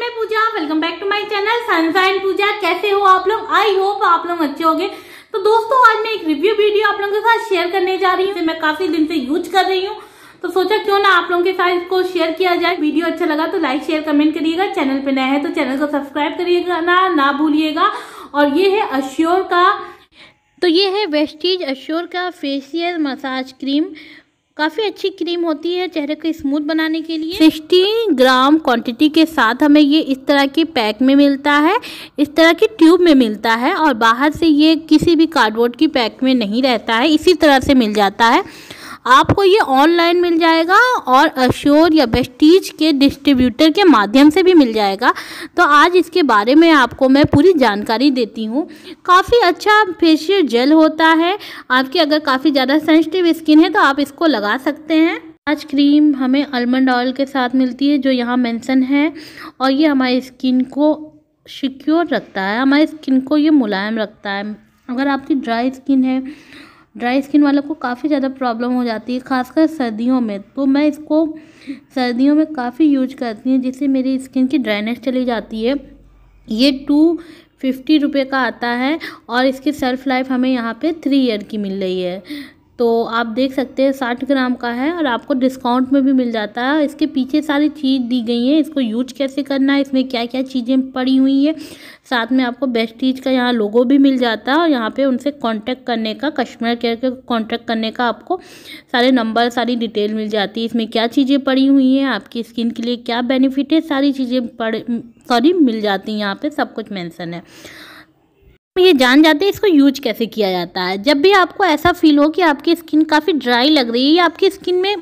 मैं Puja welcome back to my channel Sunshine Puja कैसे हो आप लोग आई होप आप लोग अच्छे होंगे तो दोस्तों आज मैं एक रिव्यू वीडियो आप लोगों के साथ शेयर करने जा रही हूँ मैं काफी दिन से यूज कर रही हूँ तो सोचा क्यों ना आप लोगों के साथ इसको शेयर किया जाए वीडियो अच्छा लगा तो लाइक शेयर कमेंट करिएगा चैनल पे नया है तो चैनल को सब्सक्राइब करिएगा ना ना भूलिएगा और ये है अश्योर का तो ये है वेस्टीज अश्योर का फेशियल मसाज क्रीम काफ़ी अच्छी क्रीम होती है चेहरे को स्मूथ बनाने के लिए 60 ग्राम क्वांटिटी के साथ हमें ये इस तरह के पैक में मिलता है इस तरह की ट्यूब में मिलता है और बाहर से ये किसी भी कार्डबोर्ड की पैक में नहीं रहता है इसी तरह से मिल जाता है आपको ये ऑनलाइन मिल जाएगा और अश्योर या बेस्टीज के डिस्ट्रीब्यूटर के माध्यम से भी मिल जाएगा तो आज इसके बारे में आपको मैं पूरी जानकारी देती हूँ काफ़ी अच्छा फेशियल जेल होता है आपकी अगर काफ़ी ज़्यादा सेंसिटिव स्किन है तो आप इसको लगा सकते हैं आज क्रीम हमें आलमंड ऑयल के साथ मिलती है जो यहाँ मेंशन है और ये हमारी स्किन को सिक्योर रखता है हमारी स्किन को ये मुलायम रखता है अगर आपकी ड्राई स्किन है ड्राई स्किन वालों को काफ़ी ज़्यादा प्रॉब्लम हो जाती है खासकर सर्दियों में तो मैं इसको सर्दियों में काफ़ी यूज करती हूँ जिससे मेरी स्किन की ड्राइनेस चली जाती है ये टू फिफ्टी रुपये का आता है और इसकी सेल्फ लाइफ हमें यहाँ पे थ्री ईयर की मिल रही है तो आप देख सकते हैं साठ ग्राम का है और आपको डिस्काउंट में भी मिल जाता है इसके पीछे सारी चीज़ दी गई है इसको यूज कैसे करना है इसमें क्या क्या चीज़ें पड़ी हुई हैं साथ में आपको बेस्ट चीज़ का यहाँ लोगो भी मिल जाता है और यहाँ पे उनसे कांटेक्ट करने का कस्टमर केयर के कांटेक्ट करने का आपको सारे नंबर सारी डिटेल मिल जाती है इसमें क्या चीज़ें पड़ी हुई हैं आपकी स्किन के लिए क्या बेनिफिट है सारी चीज़ें पड़ सॉरी मिल जाती हैं यहाँ पर सब कुछ मैंसन है तो ये जान जाते हैं इसको यूज कैसे किया जाता है जब भी आपको ऐसा फील हो कि आपकी स्किन काफ़ी ड्राई लग रही है या आपकी स्किन में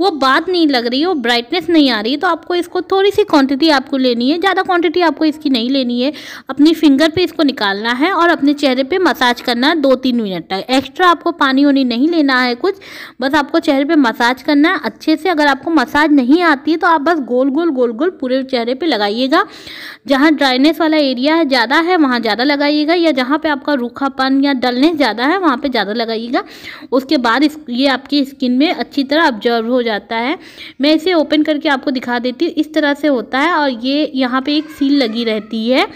वो बात नहीं लग रही है वो ब्राइटनेस नहीं आ रही तो आपको इसको थोड़ी सी क्वांटिटी आपको लेनी है ज़्यादा क्वांटिटी आपको इसकी नहीं लेनी है अपनी फिंगर पे इसको निकालना है और अपने चेहरे पे मसाज करना है दो तीन मिनट तक एक्स्ट्रा आपको पानी वानी नहीं लेना है कुछ बस आपको चेहरे पर मसाज करना है अच्छे से अगर आपको मसाज नहीं आती है तो आप बस गोल गोल गोल गोल पूरे चेहरे पर लगाइएगा जहाँ ड्राइनेस वाला एरिया है ज़्यादा है वहाँ ज़्यादा लगाइएगा या जहाँ पर आपका रूखापन या डलनेस ज़्यादा है वहाँ पर ज़्यादा लगाइएगा उसके बाद ये आपकी स्किन में अच्छी तरह ऑब्जर्व हो जाता है मैं इसे ओपन करके आपको दिखा देती हूँ इस तरह से होता है और ये यहाँ पे एक सील लगी रहती है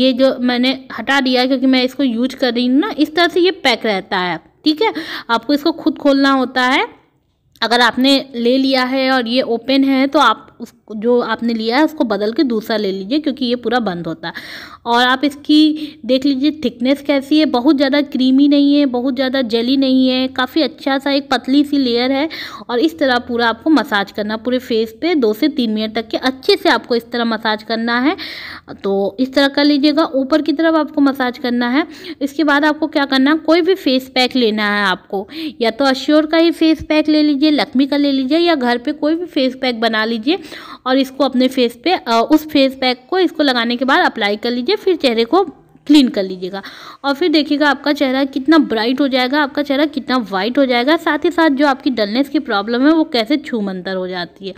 ये जो मैंने हटा दिया क्योंकि मैं इसको यूज कर रही हूँ ना इस तरह से ये पैक रहता है ठीक है आपको इसको खुद खोलना होता है अगर आपने ले लिया है और ये ओपन है तो आप उस जो आपने लिया है उसको बदल के दूसरा ले लीजिए क्योंकि ये पूरा बंद होता है और आप इसकी देख लीजिए थिकनेस कैसी है बहुत ज़्यादा क्रीमी नहीं है बहुत ज़्यादा जेली नहीं है काफ़ी अच्छा सा एक पतली सी लेयर है और इस तरह पूरा आपको मसाज करना पूरे फेस पर दो से तीन मिनट तक के अच्छे से आपको इस तरह मसाज करना है तो इस तरह कर लीजिएगा ऊपर की तरफ आपको मसाज करना है इसके बाद आपको क्या करना है कोई भी फेस पैक लेना है आपको या तो अश्योर का ही फेस पैक ले लीजिए लक्ष्मी का ले लीजिए या घर पर कोई भी फेस पैक बना लीजिए और इसको अपने फेस पे उस फेस पैक को इसको लगाने के बाद अप्लाई कर लीजिए फिर चेहरे को क्लीन कर लीजिएगा और फिर देखिएगा आपका चेहरा कितना ब्राइट हो जाएगा आपका चेहरा कितना वाइट हो जाएगा साथ ही साथ जो आपकी डलनेस की प्रॉब्लम है वो कैसे छूमंतर हो जाती है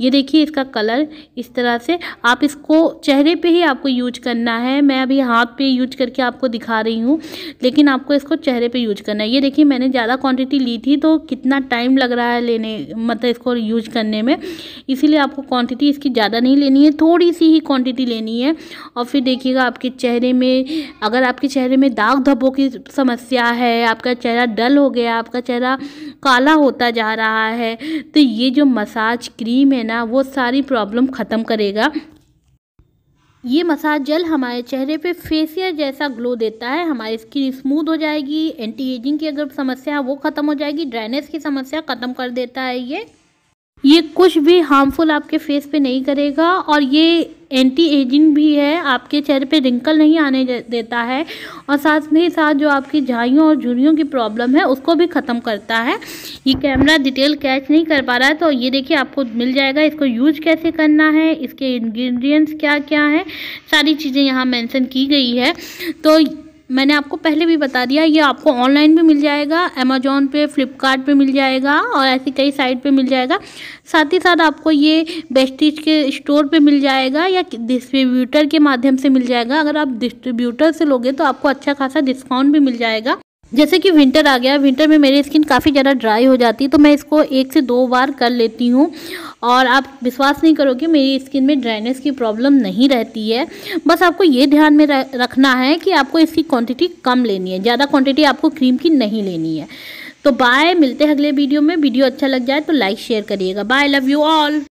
ये देखिए इसका कलर इस तरह से आप इसको चेहरे पे ही आपको यूज करना है मैं अभी हाथ पे यूज करके आपको दिखा रही हूँ लेकिन आपको इसको चेहरे पर यूज करना है ये देखिए मैंने ज़्यादा क्वान्टिटी ली थी तो कितना टाइम लग रहा है लेने मतलब इसको यूज करने में इसीलिए आपको क्वान्टिटी इसकी ज़्यादा नहीं लेनी है थोड़ी सी ही क्वान्टिटी लेनी है और फिर देखिएगा आपके चेहरे में अगर आपके चेहरे में दाग धब्बों की समस्या है आपका चेहरा डल हो गया आपका चेहरा काला होता जा रहा है तो ये जो मसाज क्रीम है ना वो सारी प्रॉब्लम ख़त्म करेगा ये मसाज जल हमारे चेहरे पे फेसियर जैसा ग्लो देता है हमारी स्किन स्मूथ हो जाएगी एंटी एजिंग की अगर समस्या है वो ख़त्म हो जाएगी ड्राइनेस की समस्या ख़त्म कर देता है ये ये कुछ भी हार्मफुल आपके फेस पे नहीं करेगा और ये एंटी एजिंग भी है आपके चेहरे पे रिंकल नहीं आने देता है और साथ ही साथ जो आपकी झाइयों और झुरियों की प्रॉब्लम है उसको भी ख़त्म करता है ये कैमरा डिटेल कैच नहीं कर पा रहा है तो ये देखिए आपको मिल जाएगा इसको यूज कैसे करना है इसके इन्ग्रीडियंट्स क्या क्या हैं सारी चीज़ें यहाँ मैंसन की गई है तो मैंने आपको पहले भी बता दिया ये आपको ऑनलाइन भी मिल जाएगा अमेजोन पे फ्लिपकार्ट पे मिल जाएगा और ऐसी कई साइट पे मिल जाएगा साथ ही साथ आपको ये बेस्टिज के स्टोर पे मिल जाएगा या डिस्ट्रीब्यूटर के माध्यम से मिल जाएगा अगर आप डिस्ट्रीब्यूटर से लोगे तो आपको अच्छा खासा डिस्काउंट भी मिल जाएगा जैसे कि विंटर आ गया विंटर में मेरी स्किन काफ़ी ज़्यादा ड्राई हो जाती है तो मैं इसको एक से दो बार कर लेती हूँ और आप विश्वास नहीं करोगे मेरी स्किन में ड्राइनेस की प्रॉब्लम नहीं रहती है बस आपको ये ध्यान में रखना है कि आपको इसकी क्वांटिटी कम लेनी है ज़्यादा क्वांटिटी आपको क्रीम की नहीं लेनी है तो बाय मिलते हैं अगले वीडियो में वीडियो अच्छा लग जाए तो लाइक शेयर करिएगा बाय लव यू ऑल